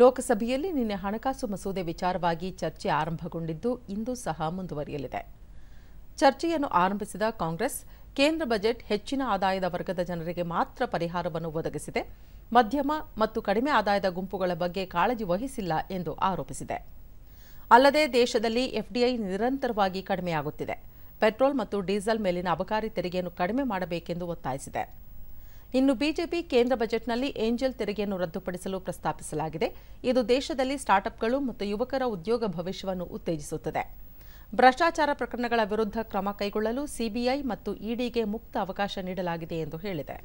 ಲೋಕಸಭೆಯಲ್ಲಿ ನಿನ್ನೆ ಹಣಕಾಸು ಮಸೂದೆ ವಿಚಾರವಾಗಿ ಚರ್ಚೆ ಆರಂಭಗೊಂಡಿದ್ದು ಇಂದು ಸಹ ಮುಂದುವರಿಯಲಿದೆ ಚರ್ಚೆಯನ್ನು ಆರಂಭಿಸಿದ ಕಾಂಗ್ರೆಸ್ ಕೇಂದ್ರ ಬಜೆಟ್ ಹೆಚ್ಚಿನ ಆದಾಯದ ವರ್ಗದ ಜನರಿಗೆ ಮಾತ್ರ ಪರಿಹಾರವನ್ನು ಒದಗಿಸಿದೆ ಮಧ್ಯಮ ಮತ್ತು ಕಡಿಮೆ ಆದಾಯದ ಗುಂಪುಗಳ ಬಗ್ಗೆ ಕಾಳಜಿ ವಹಿಸಿಲ್ಲ ಎಂದು ಆರೋಪಿಸಿದೆ ಅಲ್ಲದೆ ದೇಶದಲ್ಲಿ ಎಫ್ಡಿಐ ನಿರಂತರವಾಗಿ ಕಡಿಮೆಯಾಗುತ್ತಿದೆ ಪೆಟ್ರೋಲ್ ಮತ್ತು ಡೀಸೆಲ್ ಮೇಲಿನ ಅಬಕಾರಿ ತೆರಿಗೆಯನ್ನು ಕಡಿಮೆ ಮಾಡಬೇಕೆಂದು ಒತ್ತಾಯಿಸಿದೆ ಇನ್ನು ಬಿಜೆಪಿ ಕೇಂದ್ರ ಬಜೆಟ್ನಲ್ಲಿ ಏಂಜಲ್ ತೆರಿಗೆಯನ್ನು ರದ್ದುಪಡಿಸಲು ಪ್ರಸ್ತಾಪಿಸಲಾಗಿದೆ ಇದು ದೇಶದಲ್ಲಿ ಸ್ಟಾರ್ಟ್ಅಪ್ಗಳು ಮತ್ತು ಯುವಕರ ಉದ್ಯೋಗ ಭವಿಷ್ಯವನ್ನು ಉತ್ತೇಜಿಸುತ್ತದೆ ಭ್ರಷ್ಟಾಚಾರ ಪ್ರಕರಣಗಳ ವಿರುದ್ಧ ಕ್ರಮ ಕೈಗೊಳ್ಳಲು ಸಿಬಿಐ ಮತ್ತು ಇಡಿಗೆ ಮುಕ್ತ ಅವಕಾಶ ನೀಡಲಾಗಿದೆ ಎಂದು ಹೇಳಿದೆ